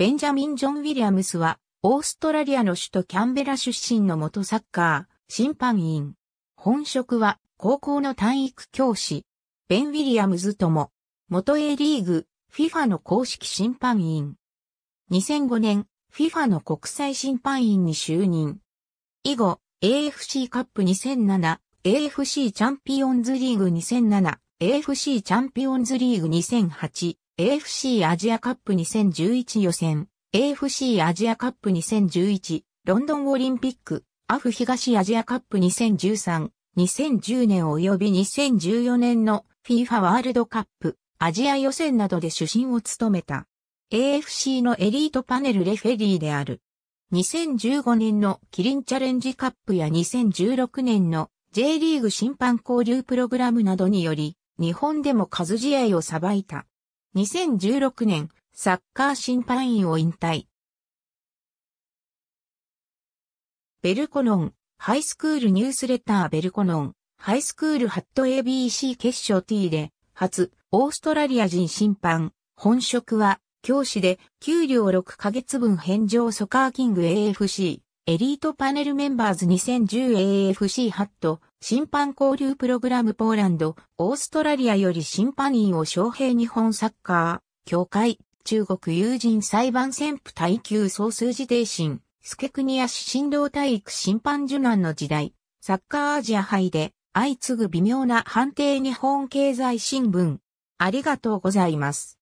ベンジャミン・ジョン・ウィリアムスは、オーストラリアの首都キャンベラ出身の元サッカー、審判員。本職は、高校の体育教師。ベン・ウィリアムズとも、元 A リーグ、FIFA の公式審判員。2005年、FIFA の国際審判員に就任。以後、AFC カップ2007、AFC チャンピオンズリーグ2007、AFC チャンピオンズリーグ2008、AFC アジアカップ2011予選、AFC アジアカップ2011、ロンドンオリンピック、アフ東アジアカップ2013、2010年及び2014年の FIFA ワールドカップ、アジア予選などで主審を務めた。AFC のエリートパネルレフェリーである。2015年のキリンチャレンジカップや2016年の J リーグ審判交流プログラムなどにより、日本でも数試合をさばいた。2016年、サッカー審判員を引退。ベルコノン、ハイスクールニュースレターベルコノン、ハイスクールハット ABC 決勝 T で、初、オーストラリア人審判、本職は、教師で、給料6ヶ月分返上ソカーキング AFC、エリートパネルメンバーズ 2010AFC ハット、審判交流プログラムポーランド、オーストラリアより審判員を招聘日本サッカー、協会、中国友人裁判宣布耐久総数字定審、スケクニア市振動体育審判受難の時代、サッカーアジア杯で相次ぐ微妙な判定日本経済新聞。ありがとうございます。